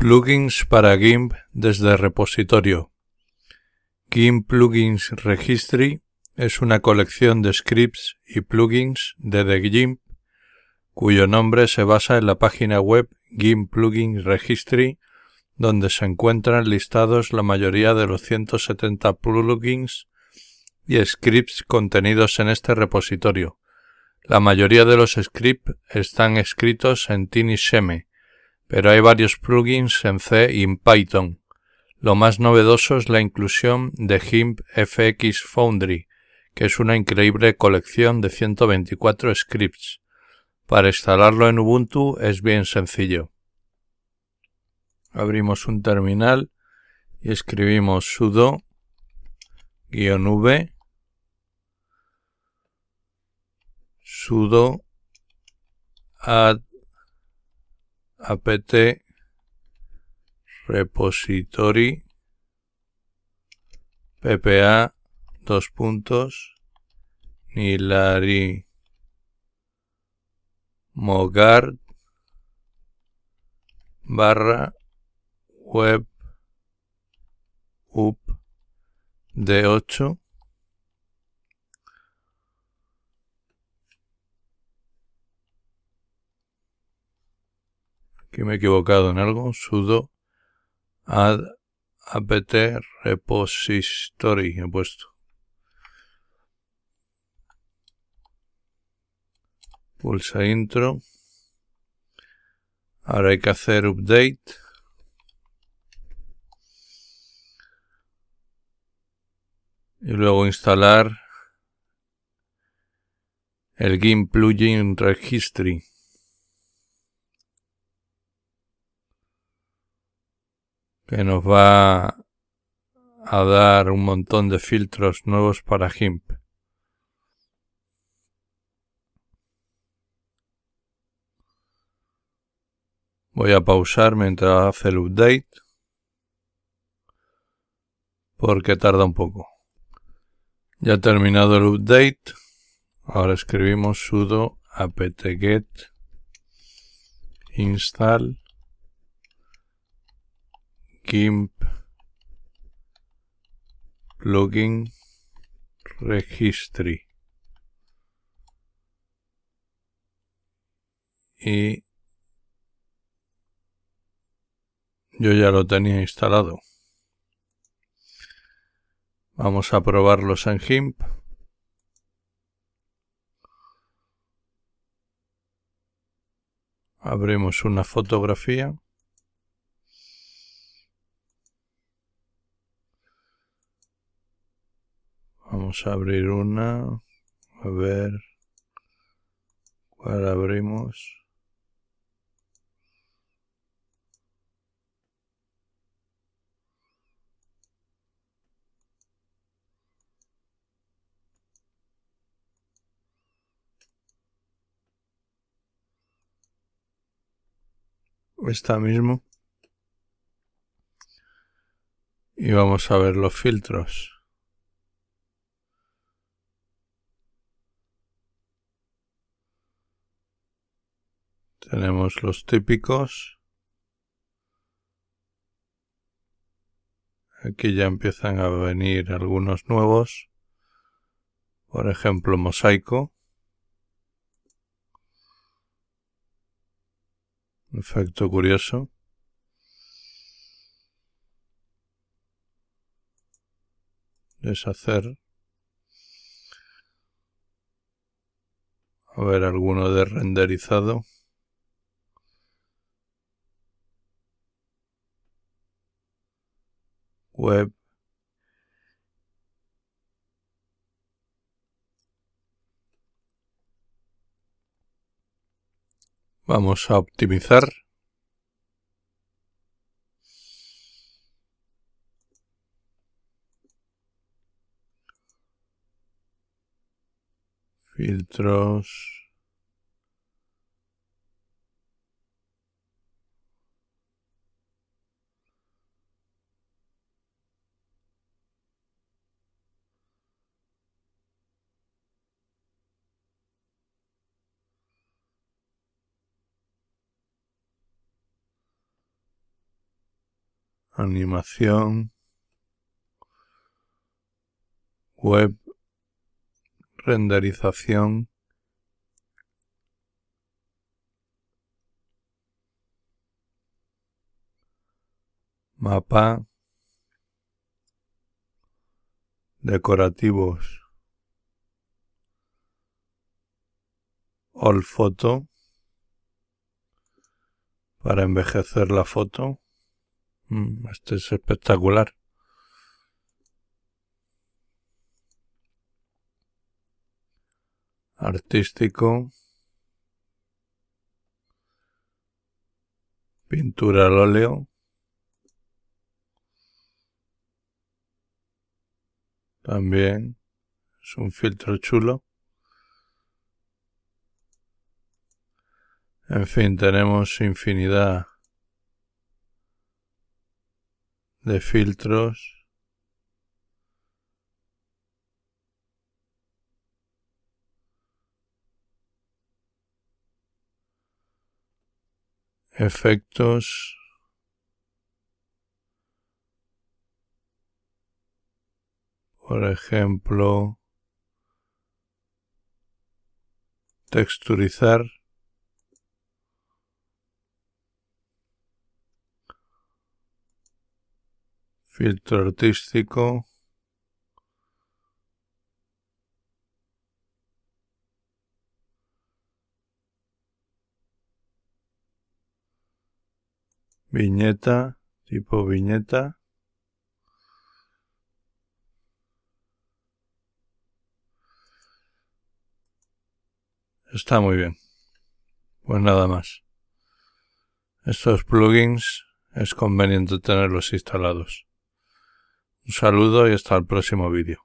Plugins para GIMP desde repositorio. GIMP Plugins Registry es una colección de scripts y plugins de The GIMP cuyo nombre se basa en la página web GIMP Plugins Registry donde se encuentran listados la mayoría de los 170 plugins y scripts contenidos en este repositorio. La mayoría de los scripts están escritos en Tinyseme, pero hay varios plugins en C y en Python. Lo más novedoso es la inclusión de GIMP FX Foundry, que es una increíble colección de 124 scripts. Para instalarlo en Ubuntu es bien sencillo. Abrimos un terminal y escribimos sudo v sudo add apt repository ppa dos puntos nilari Mogar barra web up de 8 que me he equivocado en algo, sudo add apt repository he puesto. Pulsa intro. Ahora hay que hacer update. Y luego instalar el GIMP plugin registry. que nos va a dar un montón de filtros nuevos para GIMP. Voy a pausar mientras hace el update porque tarda un poco. Ya terminado el update, ahora escribimos sudo apt-get install GIMP Login registry y yo ya lo tenía instalado vamos a probarlos en GIMP Abremos una fotografía Vamos a abrir una. A ver. ¿Cuál abrimos? esta mismo y vamos a ver los filtros Tenemos los típicos. Aquí ya empiezan a venir algunos nuevos. Por ejemplo, mosaico. Efecto curioso. Deshacer. A ver, alguno de renderizado. web. Vamos a optimizar. Filtros. animación, web, renderización, mapa, decorativos, all foto, para envejecer la foto, Mm, este es espectacular. Artístico. Pintura al óleo. También es un filtro chulo. En fin, tenemos infinidad de filtros. efectos por ejemplo texturizar filtro artístico. Viñeta, tipo viñeta. Está muy bien. Pues nada más. Estos plugins es conveniente tenerlos instalados. Un saludo y hasta el próximo vídeo.